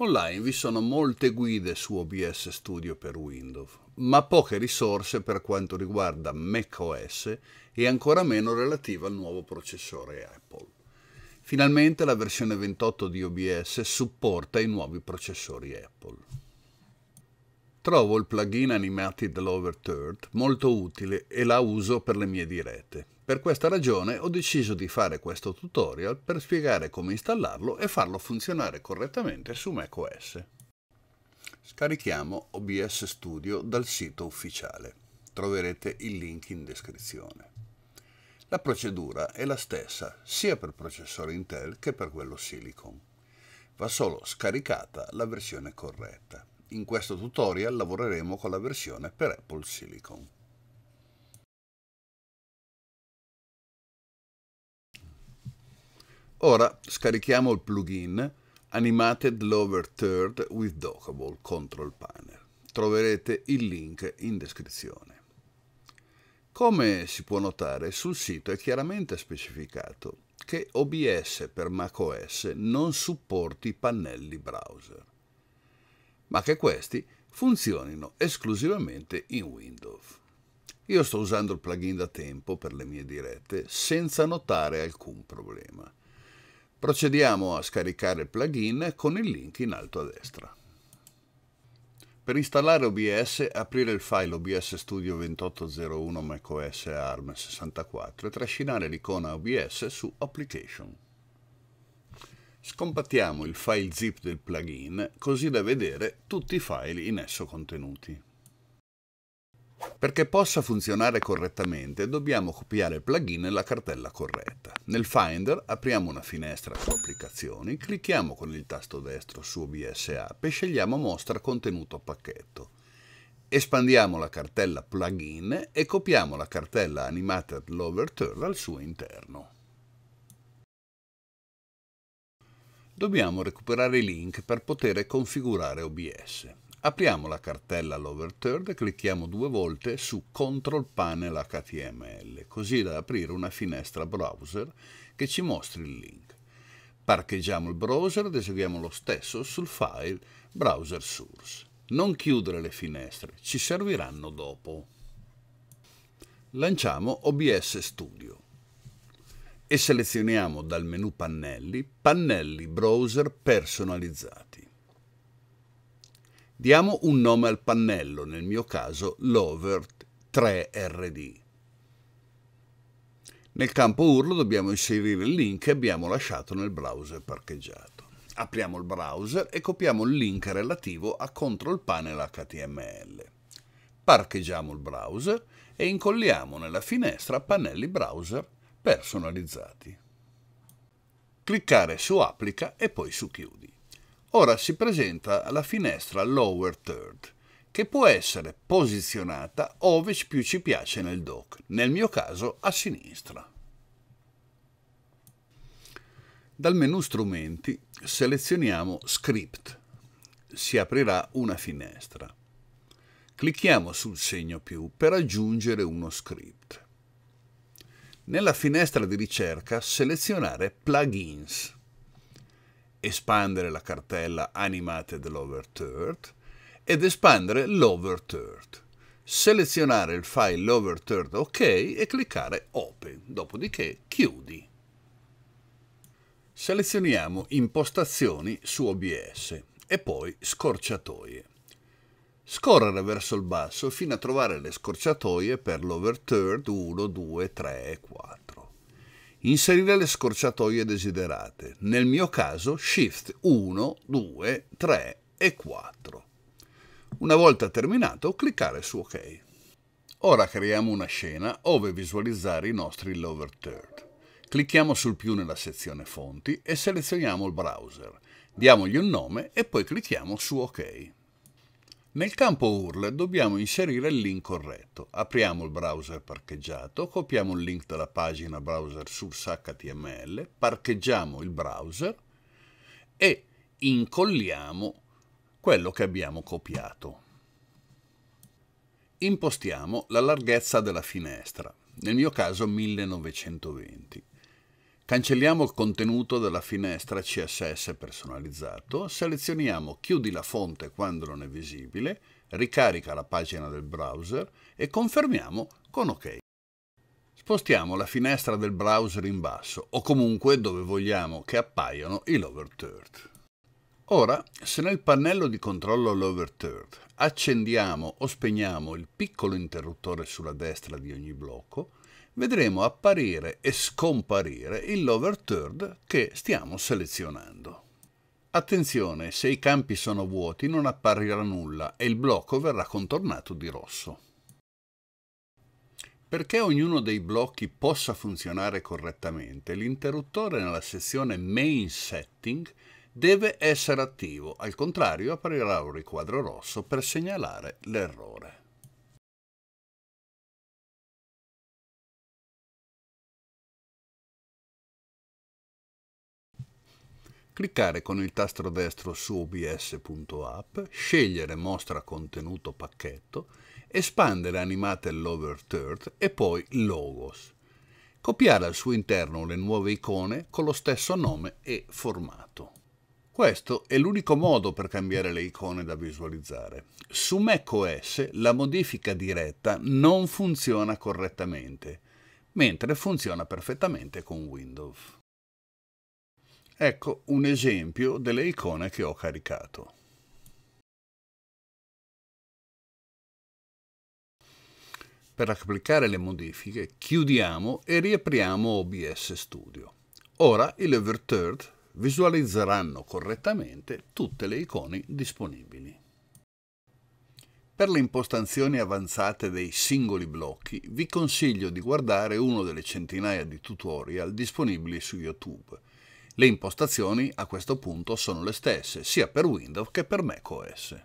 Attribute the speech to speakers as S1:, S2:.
S1: Online vi sono molte guide su OBS Studio per Windows, ma poche risorse per quanto riguarda macOS e ancora meno relative al nuovo processore Apple. Finalmente la versione 28 di OBS supporta i nuovi processori Apple. Trovo il plugin Animated Lower Third molto utile e la uso per le mie dirette. Per questa ragione ho deciso di fare questo tutorial per spiegare come installarlo e farlo funzionare correttamente su macOS. Scarichiamo OBS Studio dal sito ufficiale. Troverete il link in descrizione. La procedura è la stessa sia per processore Intel che per quello Silicon. Va solo scaricata la versione corretta. In questo tutorial lavoreremo con la versione per Apple Silicon. Ora scarichiamo il plugin Animated Lover Third with Dockable Control Panel. Troverete il link in descrizione. Come si può notare, sul sito è chiaramente specificato che OBS per macOS non supporti pannelli browser, ma che questi funzionino esclusivamente in Windows. Io sto usando il plugin da tempo per le mie dirette senza notare alcun problema. Procediamo a scaricare il plugin con il link in alto a destra. Per installare OBS aprire il file OBS Studio 2801 macOS ARM 64 e trascinare l'icona OBS su Application. Scompattiamo il file zip del plugin così da vedere tutti i file in esso contenuti. Perché possa funzionare correttamente dobbiamo copiare il plugin nella cartella corretta. Nel Finder apriamo una finestra su applicazioni, clicchiamo con il tasto destro su OBS App e scegliamo mostra contenuto pacchetto. Espandiamo la cartella plugin e copiamo la cartella Animated L'Overture al suo interno. Dobbiamo recuperare i link per poter configurare OBS. Apriamo la cartella all'overturn e clicchiamo due volte su Control Panel HTML, così da aprire una finestra browser che ci mostri il link. Parcheggiamo il browser ed eseguiamo lo stesso sul file Browser Source. Non chiudere le finestre, ci serviranno dopo. Lanciamo OBS Studio e selezioniamo dal menu Pannelli, Pannelli Browser personalizzati. Diamo un nome al pannello, nel mio caso l'overt 3rd. Nel campo URL dobbiamo inserire il link che abbiamo lasciato nel browser parcheggiato. Apriamo il browser e copiamo il link relativo a Control Panel HTML. Parcheggiamo il browser e incolliamo nella finestra pannelli browser personalizzati. Cliccare su Applica e poi su Chiudi ora si presenta la finestra Lower Third, che può essere posizionata ove più ci piace nel dock, nel mio caso a sinistra. Dal menu strumenti selezioniamo Script. Si aprirà una finestra. Clicchiamo sul segno più per aggiungere uno script. Nella finestra di ricerca selezionare Plugins espandere la cartella Animated Overturt ed espandere l'Overturt. Selezionare il file l'Overturt OK e cliccare Open, dopodiché chiudi. Selezioniamo Impostazioni su OBS e poi Scorciatoie. Scorrere verso il basso fino a trovare le scorciatoie per l'Overturt 1, 2, 3 e 4 inserire le scorciatoie desiderate, nel mio caso Shift 1, 2, 3 e 4. Una volta terminato, cliccare su OK. Ora creiamo una scena ove visualizzare i nostri lower third. Clicchiamo sul più nella sezione fonti e selezioniamo il browser. Diamogli un nome e poi clicchiamo su OK. Nel campo URL dobbiamo inserire il link corretto. Apriamo il browser parcheggiato, copiamo il link della pagina browser source HTML, parcheggiamo il browser e incolliamo quello che abbiamo copiato. Impostiamo la larghezza della finestra, nel mio caso 1920. Cancelliamo il contenuto della finestra CSS personalizzato, selezioniamo Chiudi la fonte quando non è visibile, ricarica la pagina del browser e confermiamo con OK. Spostiamo la finestra del browser in basso o comunque dove vogliamo che appaiano i lower third. Ora, se nel pannello di controllo all'overturn accendiamo o spegniamo il piccolo interruttore sulla destra di ogni blocco, vedremo apparire e scomparire il l'overturned che stiamo selezionando. Attenzione, se i campi sono vuoti non apparirà nulla e il blocco verrà contornato di rosso. Perché ognuno dei blocchi possa funzionare correttamente, l'interruttore nella sezione Main Setting deve essere attivo, al contrario apparirà un riquadro rosso per segnalare l'errore. cliccare con il tasto destro su obs.app, scegliere mostra contenuto pacchetto, espandere animate l'overturt e poi logos. Copiare al suo interno le nuove icone con lo stesso nome e formato. Questo è l'unico modo per cambiare le icone da visualizzare. Su macOS la modifica diretta non funziona correttamente, mentre funziona perfettamente con Windows. Ecco un esempio delle icone che ho caricato. Per applicare le modifiche chiudiamo e riapriamo OBS Studio. Ora il Overthird visualizzeranno correttamente tutte le icone disponibili. Per le impostazioni avanzate dei singoli blocchi vi consiglio di guardare uno delle centinaia di tutorial disponibili su YouTube. Le impostazioni a questo punto sono le stesse sia per Windows che per macOS.